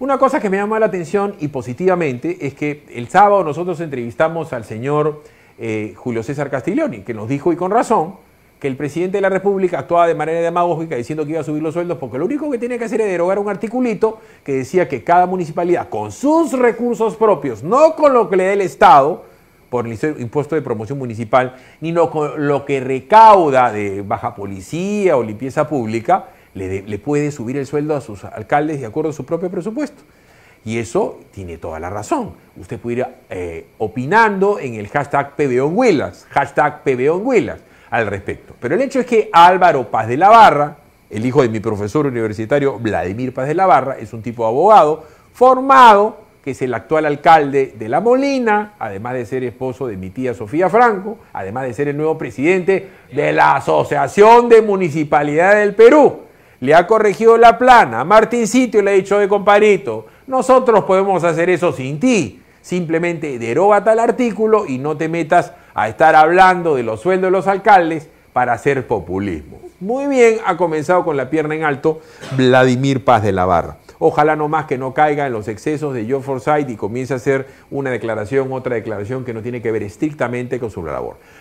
Una cosa que me llama la atención y positivamente es que el sábado nosotros entrevistamos al señor eh, Julio César Castiglioni, que nos dijo, y con razón, que el presidente de la República actuaba de manera demagógica diciendo que iba a subir los sueldos, porque lo único que tenía que hacer era derogar un articulito que decía que cada municipalidad, con sus recursos propios, no con lo que le dé el Estado, por el impuesto de promoción municipal, ni con lo que recauda de baja policía o limpieza pública, le, puede subir el sueldo a sus alcaldes de acuerdo a su propio presupuesto. Y eso tiene toda la razón. Usted puede eh, ir opinando en el hashtag Willas hashtag al respecto. Pero el hecho es que Álvaro Paz de la Barra, el hijo de mi profesor universitario Vladimir Paz de la Barra, es un tipo de abogado formado, que es el actual alcalde de La Molina, además de ser esposo de mi tía Sofía Franco, además de ser el nuevo presidente de la Asociación de Municipalidades del Perú le ha corregido la plana. Sitio le ha dicho, de comparito, nosotros podemos hacer eso sin ti. Simplemente deroga tal artículo y no te metas a estar hablando de los sueldos de los alcaldes para hacer populismo. Muy bien, ha comenzado con la pierna en alto Vladimir Paz de la Barra. Ojalá no más que no caiga en los excesos de Joe Forsyth y comience a hacer una declaración, otra declaración que no tiene que ver estrictamente con su labor.